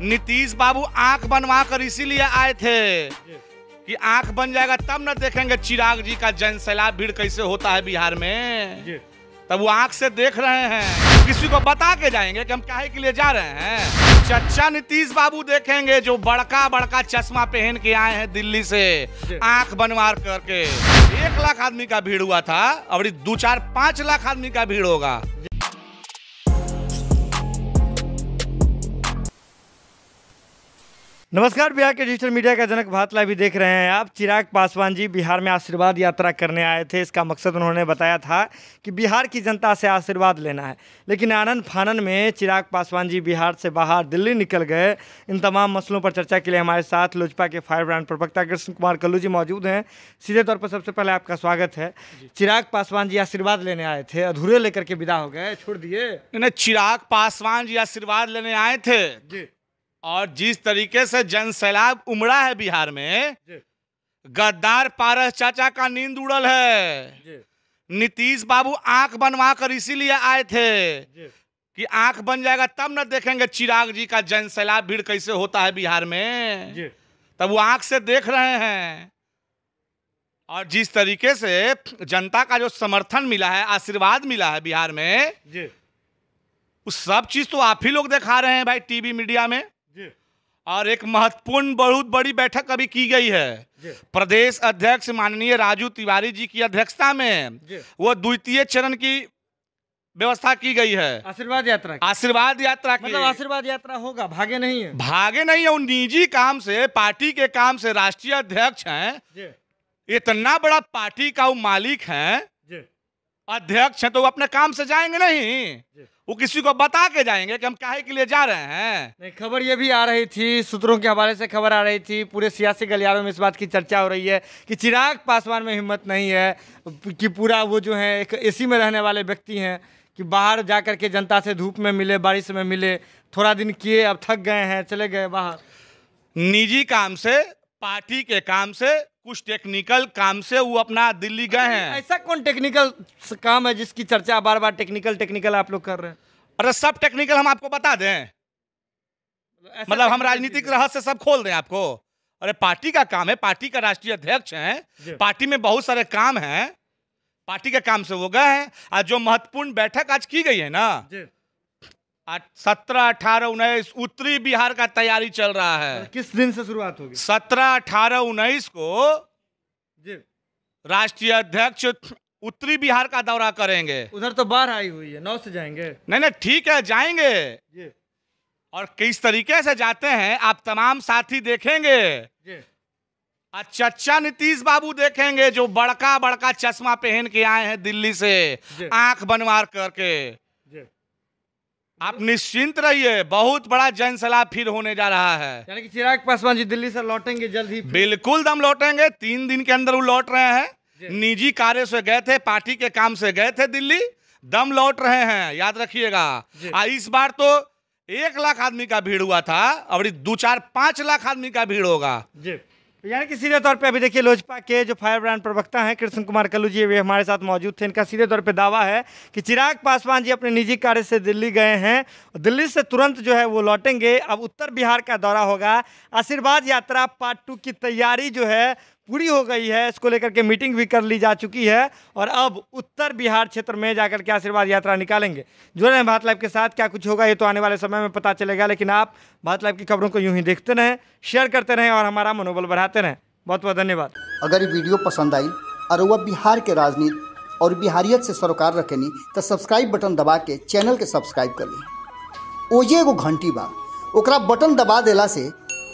नीतीश बाबू आंख बनवा कर इसीलिए आए थे कि आंख बन जाएगा तब ना देखेंगे चिराग जी का जन सैलाब भीड़ कैसे होता है बिहार में तब वो आंख से देख रहे हैं किसी को बता के जाएंगे कि हम काहे के लिए जा रहे हैं चचा नीतीश बाबू देखेंगे जो बड़का बड़का चश्मा पहन के आए हैं दिल्ली से आंख बनवार करके एक लाख आदमी का भीड़ हुआ था और दो चार पांच लाख आदमी का भीड़ होगा नमस्कार बिहार के डिजिटल मीडिया का जनक भातला भी देख रहे हैं आप चिराग पासवान जी बिहार में आशीर्वाद यात्रा करने आए थे इसका मकसद उन्होंने बताया था कि बिहार की जनता से आशीर्वाद लेना है लेकिन आनंद फानन में चिराग पासवान जी बिहार से बाहर दिल्ली निकल गए इन तमाम मसलों पर चर्चा के लिए हमारे साथ लोजपा के फायर ब्रांड प्रवक्ता कृष्ण कुमार कल्लू जी मौजूद हैं सीधे तौर पर सबसे पहले आपका स्वागत है चिराग पासवान जी आशीर्वाद लेने आए थे अधूरे लेकर के विदा हो गए छोड़ दिए चिराग पासवान जी आशीर्वाद लेने आए थे और जिस तरीके से जन सैलाब उमड़ा है बिहार में गद्दार पारस चाचा का नींद उड़ल है नीतीश बाबू आंख बनवा कर इसीलिए आए थे कि आंख बन जाएगा तब न देखेंगे चिराग जी का जन सैलाब भीड़ कैसे होता है बिहार में तब वो आंख से देख रहे हैं और जिस तरीके से जनता का जो समर्थन मिला है आशीर्वाद मिला है बिहार में उस सब चीज तो आप ही लोग दिखा रहे हैं भाई टीवी मीडिया में और एक महत्वपूर्ण बहुत बड़ी बैठक अभी की गई है प्रदेश अध्यक्ष माननीय राजू तिवारी जी की अध्यक्षता में वो द्वितीय चरण की व्यवस्था की गई है आशीर्वाद यात्रा आशीर्वाद यात्रा मतलब आशीर्वाद यात्रा होगा भागे नहीं है भागे नहीं है वो निजी काम से पार्टी के काम से राष्ट्रीय अध्यक्ष है इतना बड़ा पार्टी का वो मालिक है अध्यक्ष हैं तो वो अपने काम से जाएंगे नहीं वो किसी को बता के जाएंगे कि हम काहे के लिए जा रहे हैं नहीं खबर ये भी आ रही थी सूत्रों के हवाले से खबर आ रही थी पूरे सियासी गलियारों में इस बात की चर्चा हो रही है कि चिराग पासवान में हिम्मत नहीं है कि पूरा वो जो है एक एसी में रहने वाले व्यक्ति हैं कि बाहर जा कर के जनता से धूप में मिले बारिश में मिले थोड़ा दिन किए अब थक गए हैं चले गए बाहर निजी काम से पार्टी के काम से कुछ टेक्निकल काम से वो अपना दिल्ली गए हैं ऐसा कौन टेक्निकल काम है जिसकी चर्चा बार बार टेक्निकल टेक्निकल आप लोग कर रहे हैं अरे सब टेक्निकल हम आपको बता दें मतलब हम राजनीतिक रहस्य सब खोल दें आपको अरे पार्टी का काम है पार्टी का राष्ट्रीय अध्यक्ष हैं पार्टी में बहुत सारे काम हैं पार्टी के काम से वो गए हैं आज जो महत्वपूर्ण बैठक आज की गई है ना सत्रह अठारह उन्नीस उत्तरी बिहार का तैयारी चल रहा है किस दिन से शुरुआत होगी सत्रह अठारह उन्नीस को राष्ट्रीय अध्यक्ष उत्तरी बिहार का दौरा करेंगे उधर तो बाढ़ आई हुई है नौ से जाएंगे नहीं नहीं ठीक है जाएंगे और किस तरीके से जाते हैं आप तमाम साथी देखेंगे चचा नीतीश बाबू देखेंगे जो बड़का बड़का चश्मा पहन के आए हैं दिल्ली से आंख बनवार करके आप निश्चिंत रहिए बहुत बड़ा जैन सलाब फिर होने जा रहा है यानी कि चिराग पासवान जी दिल्ली से लौटेंगे जल्द ही बिल्कुल दम लौटेंगे तीन दिन के अंदर वो लौट रहे हैं निजी कार्य से गए थे पार्टी के काम से गए थे दिल्ली दम लौट रहे हैं याद रखिएगा इस बार तो एक लाख आदमी का भीड़ हुआ था और दो चार पांच लाख आदमी का भीड़ होगा जी यानी कि सीधे तौर पे अभी देखिए लोजपा के जो फायर ब्रांड प्रवक्ता हैं कृष्ण कुमार कल्लू जी वे हमारे साथ मौजूद थे इनका सीधे तौर पे दावा है कि चिराग पासवान जी अपने निजी कार्य से दिल्ली गए हैं दिल्ली से तुरंत जो है वो लौटेंगे अब उत्तर बिहार का दौरा होगा आशीर्वाद यात्रा पार्ट टू की तैयारी जो है पूरी हो गई है इसको लेकर के मीटिंग भी कर ली जा चुकी है और अब उत्तर बिहार क्षेत्र में जाकर के आशीर्वाद यात्रा निकालेंगे जुड़े हैं भारत लाइव के साथ क्या कुछ होगा ये तो आने वाले समय में पता चलेगा लेकिन आप भारत लाइव की खबरों को यूं ही देखते रहें शेयर करते रहें और हमारा मनोबल बढ़ाते रहें बहुत बहुत धन्यवाद अगर ये वीडियो पसंद आई और वह बिहार के राजनीति और बिहारियत से सरोकार रखेनी तो सब्सक्राइब बटन दबा के चैनल के सब्सक्राइब कर ली ओजे एगो घंटी बा बटन दबा दिला से